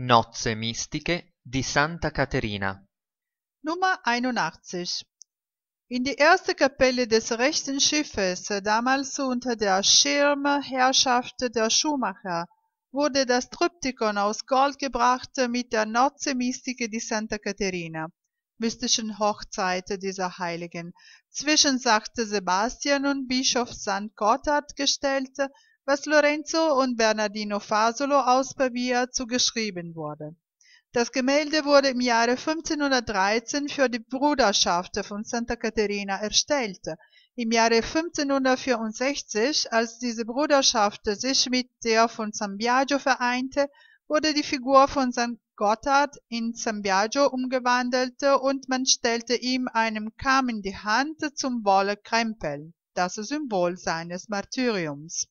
Nozze mistiche di Santa Caterina Nummer 81 In die erste Kapelle des rechten Schiffes, damals unter der Schirmherrschaft der Schuhmacher, wurde das Tryptikon aus Gold gebracht mit der Nozze Mystike di Santa Caterina, mystischen Hochzeit dieser Heiligen, zwischen St. Sebastian und Bischof St. Gotthard gestellt, was Lorenzo und Bernardino Fasolo aus Pavia zugeschrieben wurde. Das Gemälde wurde im Jahre 1513 für die Bruderschaft von Santa Caterina erstellt. Im Jahre 1564, als diese Bruderschaft sich mit der von San Biagio vereinte, wurde die Figur von San Gotthard in San Biagio umgewandelt und man stellte ihm einen Kamm in die Hand zum Wolle Krempel, das Symbol seines Martyriums.